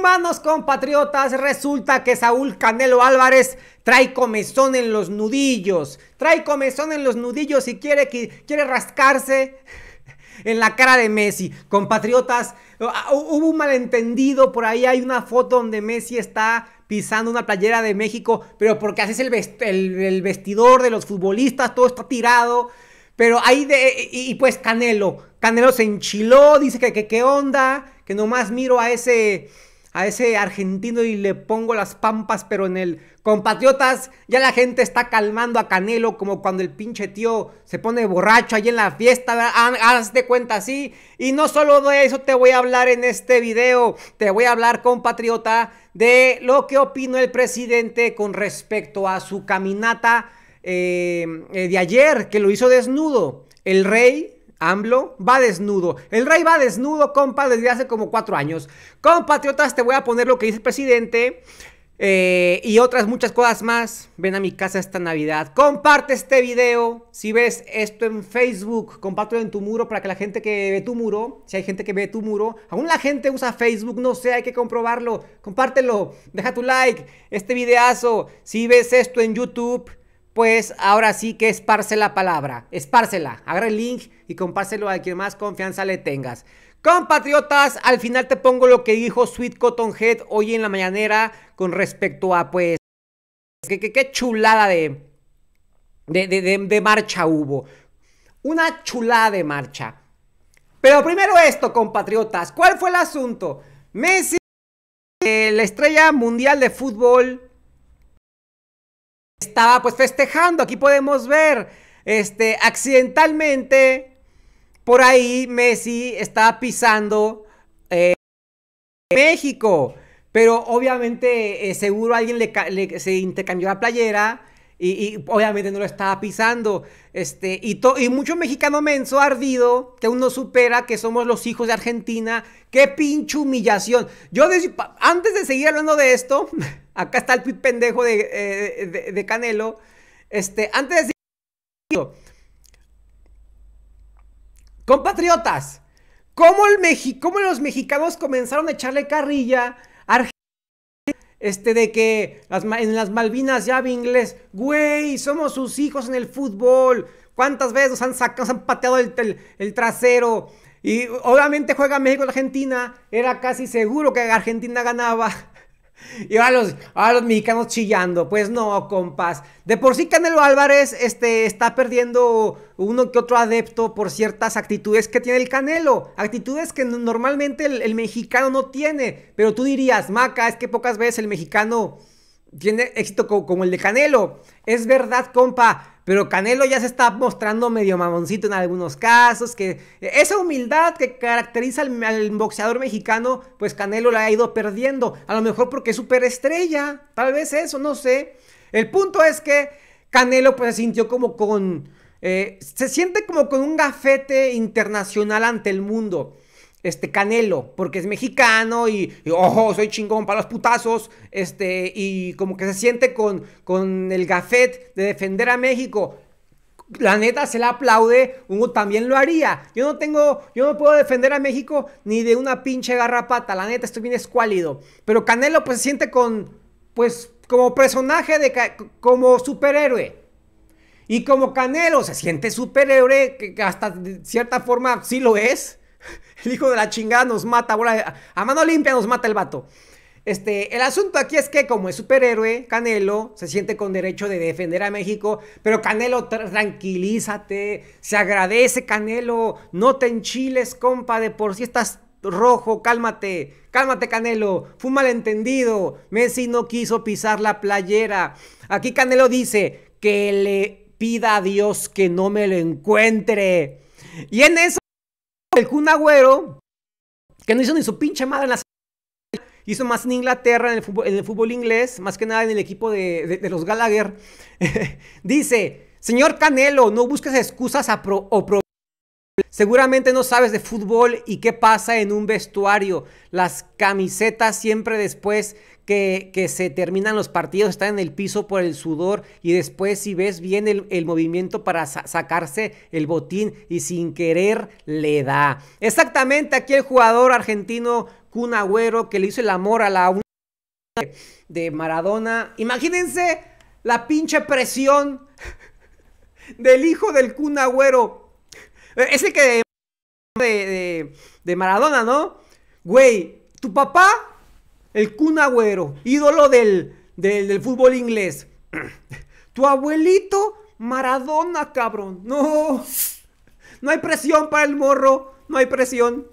humanos compatriotas, resulta que Saúl Canelo Álvarez trae comezón en los nudillos, trae comezón en los nudillos y quiere, quiere rascarse en la cara de Messi. Compatriotas, ah, hubo un malentendido, por ahí hay una foto donde Messi está pisando una playera de México, pero porque haces el, el, vestidor de los futbolistas, todo está tirado. Pero ahí de, y, pues Canelo, Canelo se enchiló, dice que qué onda, que nomás miro a ese a ese argentino y le pongo las pampas, pero en el compatriotas ya la gente está calmando a Canelo, como cuando el pinche tío se pone borracho ahí en la fiesta, ah, hazte cuenta así. Y no solo de eso te voy a hablar en este video, te voy a hablar, compatriota, de lo que opino el presidente con respecto a su caminata eh, eh, de ayer, que lo hizo desnudo. El rey AMLO va desnudo. El rey va desnudo, compa, desde hace como cuatro años. Compatriotas, te voy a poner lo que dice el presidente. Eh, y otras muchas cosas más. Ven a mi casa esta Navidad. Comparte este video. Si ves esto en Facebook, compártelo en tu muro para que la gente que ve tu muro, si hay gente que ve tu muro, aún la gente usa Facebook, no sé, hay que comprobarlo. Compártelo, deja tu like, este videazo. Si ves esto en YouTube, pues ahora sí que esparce la palabra, espárcela, agarra el link y compárselo a quien más confianza le tengas. Compatriotas, al final te pongo lo que dijo Sweet Cotton Head hoy en la mañanera con respecto a pues qué chulada de de, marcha hubo. Una chulada de marcha. Pero primero esto, compatriotas, ¿cuál fue el asunto? Messi, eh, la estrella mundial de fútbol, estaba pues festejando. Aquí podemos ver, este, accidentalmente, por ahí Messi estaba pisando eh, México. Pero obviamente eh, seguro alguien le, se intercambió la playera y, obviamente no lo estaba pisando. Este, y, y mucho mexicano menso ardido que uno supera que somos los hijos de Argentina. ¡Qué pinche humillación! Yo antes de seguir hablando de esto... acá está el tweet pendejo eh, de, Canelo. Este, antes de Compatriotas, ¿cómo, el ¿cómo los mexicanos comenzaron a echarle carrilla a Argentina? Este, de que en las Malvinas ya había inglés, güey, somos sus hijos en el fútbol. ¿Cuántas veces nos han sacado, han pateado el, trasero? Y obviamente juega México-Argentina, era casi seguro que Argentina ganaba. Y a los, a los mexicanos chillando. Pues no, compas. De por sí Canelo Álvarez este, está perdiendo uno que otro adepto por ciertas actitudes que tiene el Canelo. Actitudes que normalmente el, mexicano no tiene. Pero tú dirías, Maca, es que pocas veces el mexicano tiene éxito como el de Canelo. Es verdad, compa. Pero Canelo ya se está mostrando medio mamoncito en algunos casos, que esa humildad que caracteriza al, boxeador mexicano, pues Canelo la ha ido perdiendo, a lo mejor porque es superestrella, tal vez eso, no sé. El punto es que Canelo pues se sintió como con... Eh, se siente como con un gafete internacional ante el mundo este Canelo, porque es mexicano y, ojo, soy chingón para los putazos, este, y como que se siente con, con el gafet de defender a México. La neta se la aplaude, uno también lo haría. Yo no tengo, yo no puedo defender a México ni de una pinche garrapata, la neta estoy bien escuálido. Pero Canelo pues se siente con, pues como personaje de, como superhéroe. Y como Canelo se siente superhéroe, que hasta de cierta forma sí lo es El hijo de la chingada nos mata, a mano limpia nos mata el vato. Este, el asunto aquí es que como es superhéroe, Canelo se siente con derecho de defender a México, pero Canelo, tranquilízate, se agradece Canelo, no te enchiles, compa, de por si estás rojo, cálmate, cálmate Canelo, fue un malentendido, Messi no quiso pisar la playera. Aquí Canelo dice que le pida a Dios que no me lo encuentre. Y en eso el Kun Agüero, que no hizo ni su pinche madre en la hizo más en Inglaterra, en el fútbol, inglés, más que nada en el equipo de, los Gallagher. Dice, señor Canelo, no busques excusas a o pro Seguramente no sabes de fútbol y qué pasa en un vestuario. Las camisetas siempre después que, se terminan los partidos están en el piso por el sudor y después si ves bien el, movimiento para sacarse el botín y sin querer le da. Exactamente aquí el jugador argentino cunagüero que le hizo el amor a la de Maradona. Imagínense la pinche presión del hijo del cunagüero eh, es el que de, Maradona, ¿no? Güey, tu papá, el Kun Agüero, ídolo del, del fútbol inglés. Tu abuelito, Maradona, cabrón. No. No hay presión para el morro. No hay presión.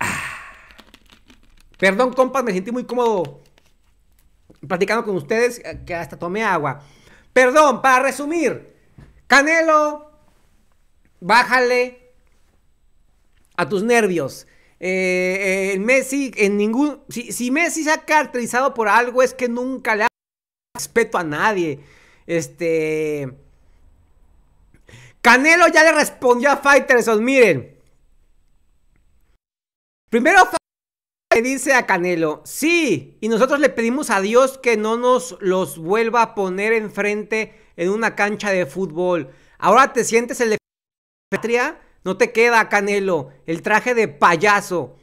Ah. Perdón, compas, me sentí muy cómodo platicando con ustedes eh, que hasta tome agua. Perdón, para resumir, Canelo, bájale a tus nervios. Eh, eh Messi, en ningún. Si, Messi se ha caracterizado por algo, es que nunca le ha respeto a nadie. Este. Canelo ya le respondió a Fighterson. Miren. Primero dice a Canelo, sí, y nosotros le pedimos a Dios que no nos los vuelva a poner enfrente en una cancha de fútbol. Ahora te sientes el de patria, no te queda Canelo, el traje de payaso.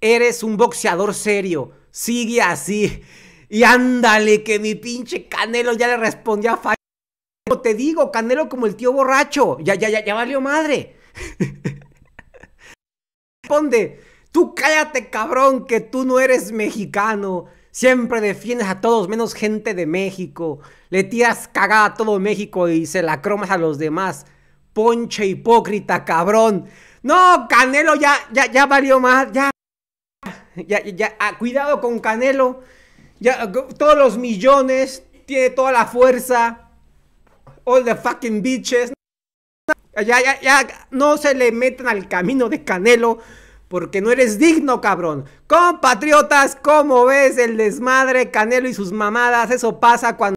Eres un boxeador serio, sigue así. Y ándale, que mi pinche Canelo ya le respondió a fallo, Te digo, Canelo como el tío borracho, ya, ya, ya, ya valió madre. Responde. Tú cállate, cabrón, que tú no eres mexicano. Siempre defiendes a todos menos gente de México. Le tiras cagada a todo México y se la cromas a los demás. Ponche hipócrita, cabrón. No, Canelo ya, ya, ya valió más. Ya, ya, ya. Ah, cuidado con Canelo. Ya, todos los millones. Tiene toda la fuerza. All the fucking bitches. Ya, ya, ya. No se le metan al camino de Canelo porque no eres digno, cabrón. Compatriotas, ¿cómo ves el desmadre, Canelo y sus mamadas? Eso pasa cuando...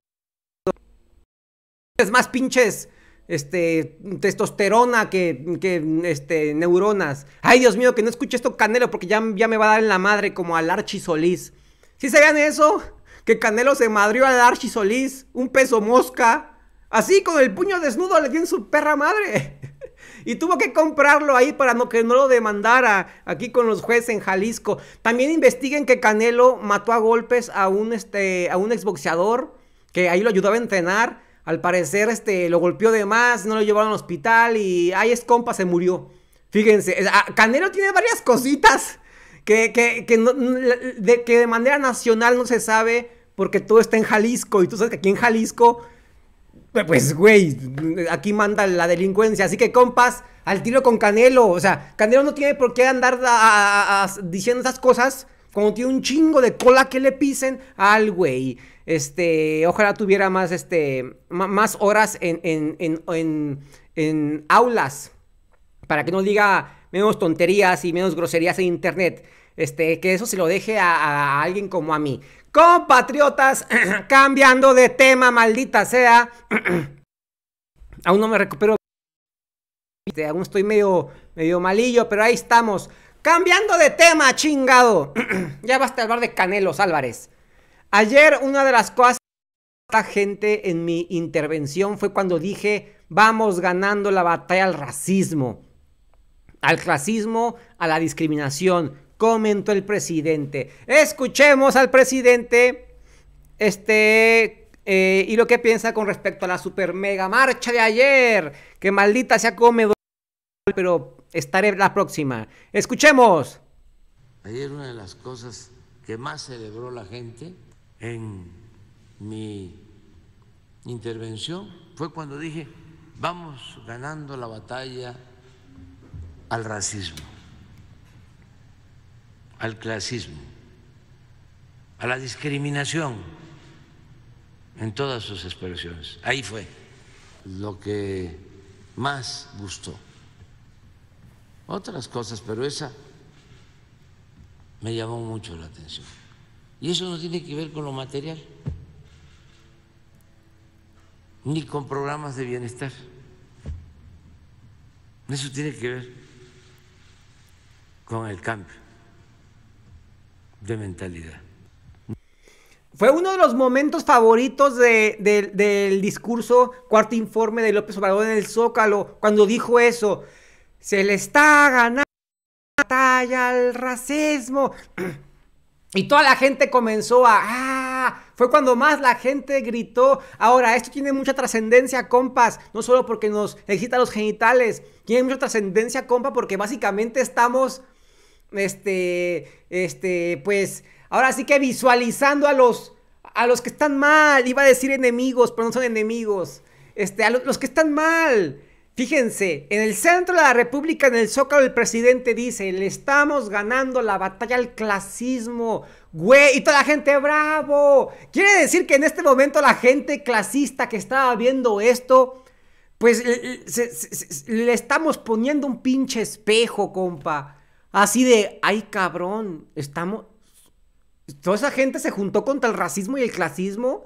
Es más pinches este, testosterona que, que, este, neuronas. Ay, Dios mío, que no escuche esto Canelo porque ya, ya me va a dar en la madre como al Archi Solís. ¿Sí sabían eso? Que Canelo se madrió al Archi Solís, un peso mosca. Así, con el puño desnudo le dio en su perra madre y tuvo que comprarlo ahí para no, que no lo demandara aquí con los jueces en Jalisco. También investiguen que Canelo mató a golpes a un, este, a un exboxeador que ahí lo ayudaba a entrenar. Al parecer este, lo golpeó de más, no lo llevaron al hospital y ahí es compa, se murió. Fíjense, ah, Canelo tiene varias cositas que, de, que de manera nacional no se sabe porque todo está en Jalisco y tú sabes que aquí en Jalisco pues, güey, aquí manda la delincuencia. Así que, compas, al tiro con Canelo. O sea, Canelo no tiene por qué andar diciendo esas cosas cuando tiene un chingo de cola que le pisen al güey. Este, ojalá tuviera más, este, más horas en, en, aulas para que no diga menos tonterías y menos groserías en internet. Este, que eso se lo deje a, a, alguien como a mí. Compatriotas, cambiando de tema, maldita sea. aún no me recupero. Aún estoy medio, medio malillo, pero ahí estamos. Cambiando de tema, chingado. ya basta hablar de Canelos Álvarez. Ayer una de las cosas que gente en mi intervención fue cuando dije, vamos ganando la batalla al racismo, al racismo, a la discriminación comentó el presidente. Escuchemos al presidente este, eh, y lo que piensa con respecto a la super mega marcha de ayer. Que maldita sea comedor, pero estaré la próxima. Escuchemos. Ayer una de las cosas que más celebró la gente en mi intervención fue cuando dije, vamos ganando la batalla al racismo al clasismo, a la discriminación en todas sus expresiones. Ahí fue lo que más gustó. Otras cosas, pero esa me llamó mucho la atención. Y eso no tiene que ver con lo material, ni con programas de bienestar. Eso tiene que ver con el cambio de mentalidad. Fue uno de los momentos favoritos del discurso cuarto informe de López Obrador en el Zócalo, cuando dijo eso. Se le está ganando la batalla al racismo. Y toda la gente comenzó a... Ah". Fue cuando más la gente gritó. Ahora, esto tiene mucha trascendencia, compas. No solo porque nos excita los genitales. Tiene mucha trascendencia, compa, porque básicamente estamos este, este, pues, ahora sí que visualizando a los, a los que están mal, iba a decir enemigos, pero no son enemigos, este, a los, que están mal. Fíjense, en el centro de la República, en el Zócalo, el presidente dice, le estamos ganando la batalla al clasismo, güey, y toda la gente, bravo. Quiere decir que en este momento la gente clasista que estaba viendo esto, pues le estamos poniendo un pinche espejo, compa. Así de, ay cabrón, estamos... Toda esa gente se juntó contra el racismo y el clasismo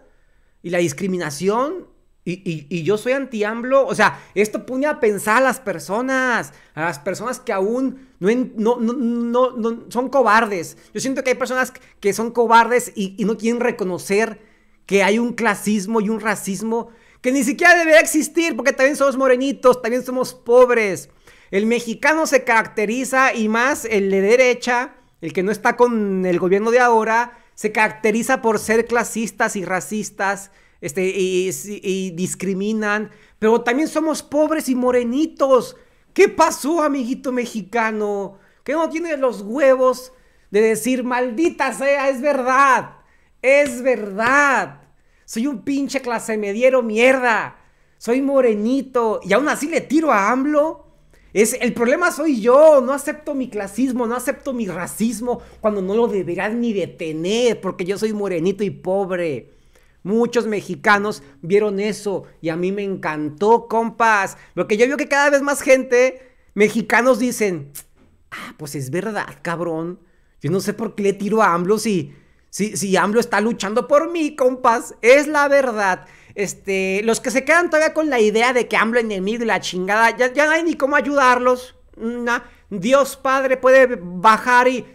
y la discriminación y, yo soy anti amblo O sea, esto pone a pensar a las personas, a las personas que aún no, no, no, son cobardes. Yo siento que hay personas que son cobardes y, y, no quieren reconocer que hay un clasismo y un racismo que ni siquiera debería existir, porque también somos morenitos, también somos pobres. El mexicano se caracteriza y más el de derecha, el que no está con el gobierno de ahora, se caracteriza por ser clasistas y racistas. Este, y, discriminan, pero también somos pobres y morenitos. ¿Qué pasó, amiguito mexicano? Que no tiene los huevos de decir, maldita sea, es verdad, es verdad. Soy un pinche clase dieron mierda. Soy morenito. Y aún así le tiro a AMLO. Es, el problema soy yo, no acepto mi clasismo, no acepto mi racismo, cuando no lo deberás ni detener, porque yo soy morenito y pobre. Muchos mexicanos vieron eso y a mí me encantó, compas. Lo que yo veo que cada vez más gente, mexicanos dicen, ah, pues es verdad, cabrón. Yo no sé por qué le tiro a AMLO si, si, si AMLO está luchando por mí, compas. Es la verdad. Este, los que se quedan todavía con la idea de que AMLO enemigo y la chingada, ya, no hay ni cómo ayudarlos. Dios Padre puede bajar y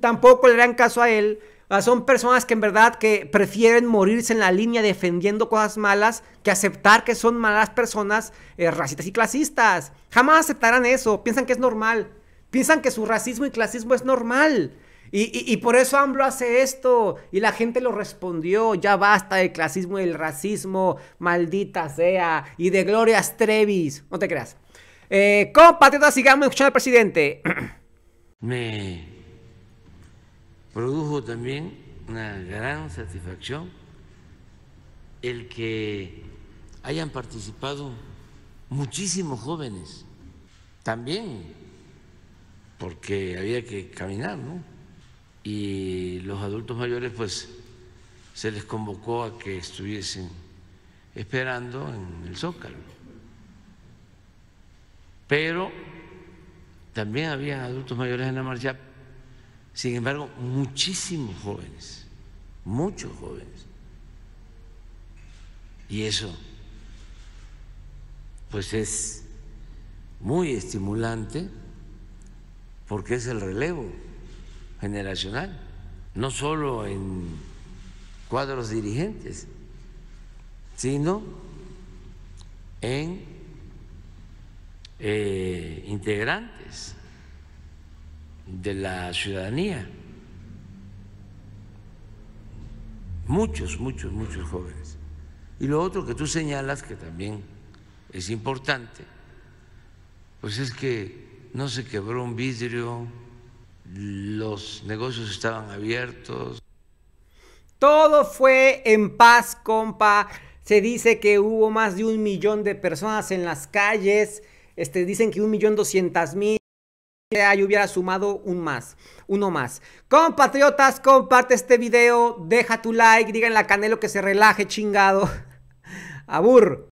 tampoco le dan caso a él. Ah, son personas que en verdad que prefieren morirse en la línea defendiendo cosas malas que aceptar que son malas personas eh, racistas y clasistas. Jamás aceptarán eso. Piensan que es normal. Piensan que su racismo y clasismo es normal. Y, por eso AMLO hace esto. Y la gente lo respondió. Ya basta de clasismo y el racismo. Maldita sea. Y de Gloria Trevis. No te creas. Eh, compatriotas, sigamos escuchando al presidente. Me produjo también una gran satisfacción el que hayan participado muchísimos jóvenes. También porque había que caminar, ¿no? y los adultos mayores pues se les convocó a que estuviesen esperando en el Zócalo. Pero también había adultos mayores en la marcha, sin embargo, muchísimos jóvenes, muchos jóvenes. Y eso pues es muy estimulante porque es el relevo generacional, no solo en cuadros dirigentes, sino en eh, integrantes de la ciudadanía. Muchos, muchos, muchos jóvenes. Y lo otro que tú señalas, que también es importante, pues es que no se quebró un vidrio, los negocios estaban abiertos. Todo fue en paz, compa. Se dice que hubo más de un millón de personas en las calles. Este, dicen que un millón doscientas mil. hubiera sumado un más, uno más. Compatriotas, comparte este video, deja tu like, en a Canelo que se relaje, chingado. Abur.